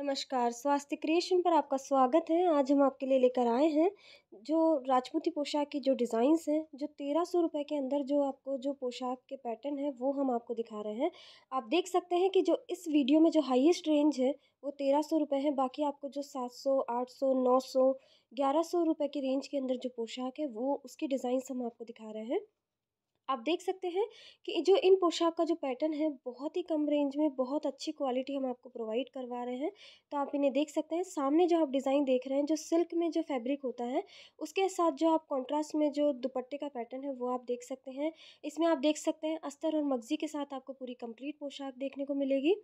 नमस्कार स्वास्थ्य क्रिएशन पर आपका स्वागत है आज हम आपके लिए लेकर आए हैं जो राजपूती पोशाक की जो डिज़ाइंस हैं जो तेरह सौ रुपये के अंदर जो आपको जो पोशाक के पैटर्न है वो हम आपको दिखा रहे हैं आप देख सकते हैं कि जो इस वीडियो में जो हाईएस्ट रेंज है वो तेरह सौ रुपये है बाकी आपको जो सात सौ आठ सौ नौ सौ ग्यारह सौ रुपये की रेंज के अंदर जो पोशाक है वो उसकी डिज़ाइंस हम आपको दिखा रहे हैं आप देख सकते हैं कि जो इन पोशाक का जो पैटर्न है बहुत ही कम रेंज में बहुत अच्छी क्वालिटी हम आपको प्रोवाइड करवा रहे हैं तो आप इन्हें देख सकते हैं सामने जो आप डिज़ाइन देख रहे हैं जो सिल्क में जो फैब्रिक होता है उसके साथ जो आप कॉन्ट्रास्ट में जो दुपट्टे का पैटर्न है वो आप देख सकते हैं इसमें आप देख सकते हैं अस्तर और मगजी के साथ आपको पूरी कम्प्लीट पोशाक देखने को मिलेगी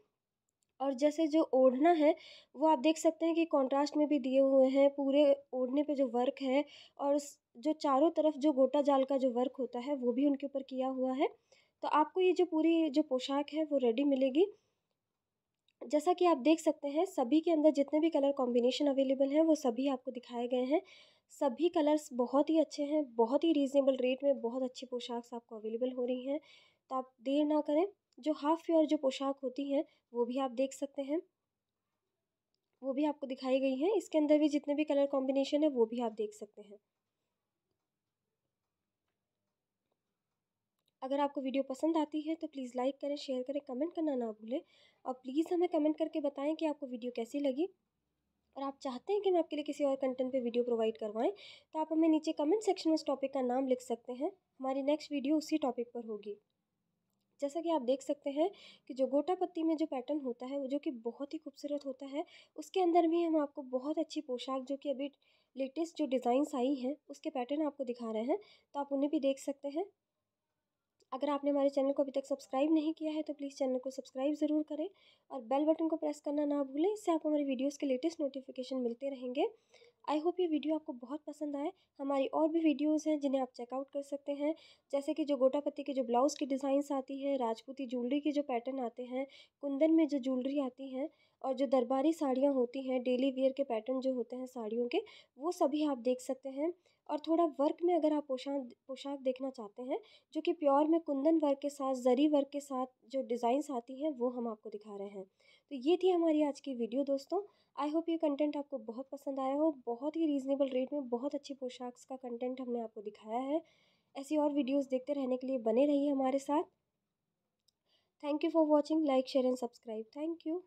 और जैसे जो ओढ़ना है वो आप देख सकते हैं कि कॉन्ट्रास्ट में भी दिए हुए हैं पूरे ओढ़ने पे जो वर्क है और जो चारों तरफ जो गोटा जाल का जो वर्क होता है वो भी उनके ऊपर किया हुआ है तो आपको ये जो पूरी जो पोशाक है वो रेडी मिलेगी जैसा कि आप देख सकते हैं सभी के अंदर जितने भी कलर कॉम्बिनेशन अवेलेबल हैं वो सभी आपको दिखाए गए हैं सभी कलर्स बहुत ही अच्छे हैं बहुत ही रीज़नेबल रेट में बहुत अच्छी पोशाक्स आपको अवेलेबल हो रही हैं तो आप देर ना करें जो हाफ़ प्योर जो पोशाक होती है वो भी आप देख सकते हैं वो भी आपको दिखाई गई है इसके अंदर भी जितने भी कलर कॉम्बिनेशन है वो भी आप देख सकते हैं अगर आपको वीडियो पसंद आती है तो प्लीज़ लाइक करें शेयर करें कमेंट करना ना भूलें और प्लीज़ हमें कमेंट करके बताएं कि आपको वीडियो कैसी लगी और आप चाहते हैं कि मैं आपके लिए किसी और कंटेंट पे वीडियो प्रोवाइड करवाएं तो आप हमें नीचे कमेंट सेक्शन में उस टॉपिक का नाम लिख सकते हैं हमारी नेक्स्ट वीडियो उसी टॉपिक पर होगी जैसा कि आप देख सकते हैं कि जो गोटा पत्ती में जो पैटर्न होता है वो जो कि बहुत ही खूबसूरत होता है उसके अंदर भी हम आपको बहुत अच्छी पोशाक जो कि अभी लेटेस्ट जो डिज़ाइंस आई हैं उसके पैटर्न आपको दिखा रहे हैं तो आप उन्हें भी देख सकते हैं अगर आपने हमारे चैनल को अभी तक सब्सक्राइब नहीं किया है तो प्लीज़ चैनल को सब्सक्राइब ज़रूर करें और बेल बटन को प्रेस करना ना भूलें इससे आपको हमारी वीडियोज़ के लेटेस्ट नोटिफिकेशन मिलते रहेंगे आई होप ये वीडियो आपको बहुत पसंद आए हमारी और भी वीडियोज़ हैं जिन्हें आप चेकआउट कर सकते हैं जैसे कि जो गोटापत्ती के जो ब्लाउज़ की डिज़ाइंस आती हैं राजपूती ज्वेलरी के जो पैटर्न आते हैं कुंदन में जो ज्वेलरी आती हैं और जो दरबारी साड़ियाँ होती हैं डेली वेयर के पैटर्न जो होते हैं साड़ियों के वो सभी आप देख सकते हैं और थोड़ा वर्क में अगर आप पोशाक पोशाक देखना चाहते हैं जो कि प्योर में कुंदन वर्क के साथ ज़री वर्क के साथ जो डिज़ाइंस आती हैं वो हम आपको दिखा रहे हैं तो ये थी हमारी आज की वीडियो दोस्तों आई होप ये कंटेंट आपको बहुत पसंद आया हो बहुत ही रीज़नेबल रेट में बहुत अच्छी पोशाक्स का कंटेंट हमने आपको दिखाया है ऐसी और वीडियोज़ देखते रहने के लिए बने रहिए हमारे साथ thank you for watching like share and subscribe thank you